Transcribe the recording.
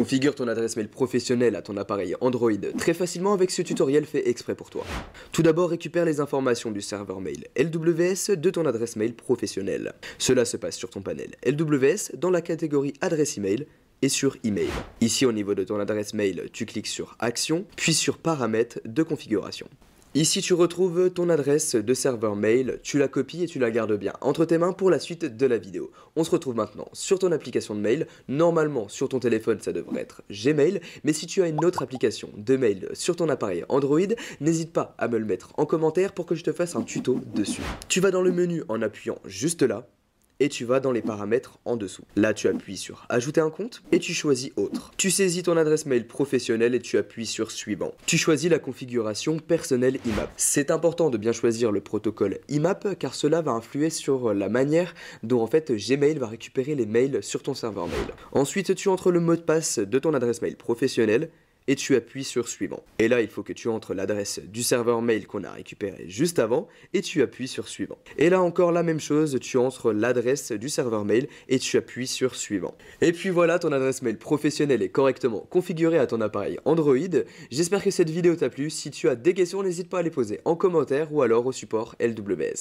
Configure ton adresse mail professionnelle à ton appareil Android très facilement avec ce tutoriel fait exprès pour toi. Tout d'abord, récupère les informations du serveur mail LWS de ton adresse mail professionnelle. Cela se passe sur ton panel LWS dans la catégorie adresse email et sur email. Ici au niveau de ton adresse mail, tu cliques sur Action, puis sur Paramètres de configuration. Ici, tu retrouves ton adresse de serveur mail, tu la copies et tu la gardes bien entre tes mains pour la suite de la vidéo. On se retrouve maintenant sur ton application de mail. Normalement, sur ton téléphone, ça devrait être Gmail, mais si tu as une autre application de mail sur ton appareil Android, n'hésite pas à me le mettre en commentaire pour que je te fasse un tuto dessus. Tu vas dans le menu en appuyant juste là, et tu vas dans les paramètres en dessous. Là, tu appuies sur Ajouter un compte et tu choisis Autre. Tu saisis ton adresse mail professionnelle et tu appuies sur Suivant. Tu choisis la configuration personnelle IMAP. C'est important de bien choisir le protocole IMAP car cela va influer sur la manière dont en fait Gmail va récupérer les mails sur ton serveur mail. Ensuite, tu entres le mot de passe de ton adresse mail professionnelle et tu appuies sur suivant. Et là, il faut que tu entres l'adresse du serveur mail qu'on a récupéré juste avant et tu appuies sur suivant. Et là encore la même chose, tu entres l'adresse du serveur mail et tu appuies sur suivant. Et puis voilà, ton adresse mail professionnelle est correctement configurée à ton appareil Android. J'espère que cette vidéo t'a plu. Si tu as des questions, n'hésite pas à les poser en commentaire ou alors au support LWS.